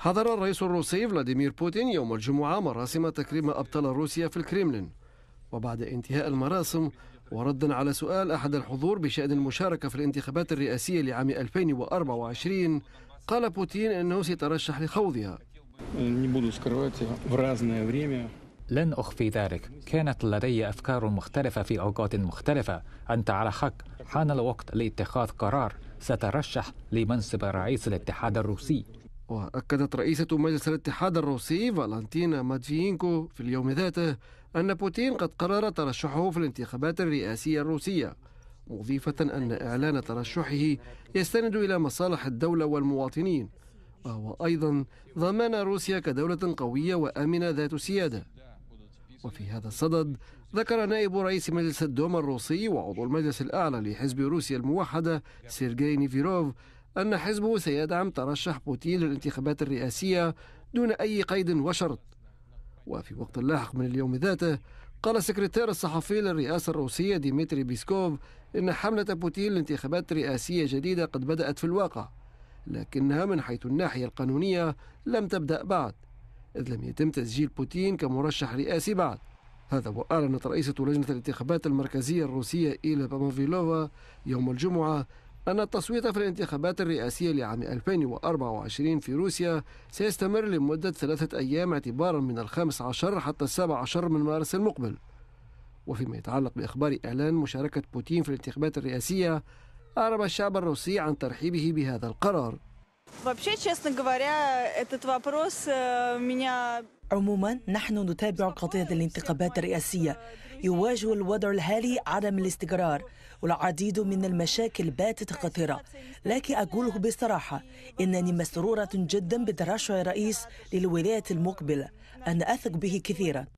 حضر الرئيس الروسي فلاديمير بوتين يوم الجمعة مراسم تكريم أبطال روسيا في الكريملين وبعد انتهاء المراسم وردا على سؤال أحد الحضور بشأن المشاركة في الانتخابات الرئاسية لعام 2024 قال بوتين أنه سيترشح لخوضها لن أخفي ذلك كانت لدي أفكار مختلفة في أوقات مختلفة أنت على حق حان الوقت لاتخاذ قرار سترشح لمنصب رئيس الاتحاد الروسي وأكدت رئيسة مجلس الاتحاد الروسي فالنتينا ماتفيينكو في اليوم ذاته أن بوتين قد قرر ترشحه في الانتخابات الرئاسية الروسية مضيفة أن إعلان ترشحه يستند إلى مصالح الدولة والمواطنين وهو أيضا ضمان روسيا كدولة قوية وآمنة ذات سيادة وفي هذا الصدد ذكر نائب رئيس مجلس الدوما الروسي وعضو المجلس الأعلى لحزب روسيا الموحدة سيرجي نيفيروف أن حزبه سيدعم ترشح بوتين للانتخابات الرئاسية دون أي قيد وشرط وفي وقت لاحق من اليوم ذاته قال السكرتير الصحفي للرئاسة الروسية ديمتري بيسكوف إن حملة بوتين لانتخابات رئاسية جديدة قد بدأت في الواقع لكنها من حيث الناحية القانونية لم تبدأ بعد إذ لم يتم تسجيل بوتين كمرشح رئاسي بعد هذا وأعلنت رئيسة لجنة الانتخابات المركزية الروسية إيلا بامافيلوفا يوم الجمعة أن التصويت في الانتخابات الرئاسية لعام 2024 في روسيا سيستمر لمدة ثلاثة أيام اعتبارا من الخامس عشر حتى السابع عشر من مارس المقبل وفيما يتعلق بإخبار إعلان مشاركة بوتين في الانتخابات الرئاسية أعرب الشعب الروسي عن ترحيبه بهذا القرار عموما نحن نتابع قضية الانتخابات الرئاسية يواجه الوضع الحالي عدم الاستقرار والعديد من المشاكل باتت خطيرة لكن أقوله بصراحة إنني مسرورة جدا بترشح الرئيس للولايات المقبلة أنا أثق به كثيرا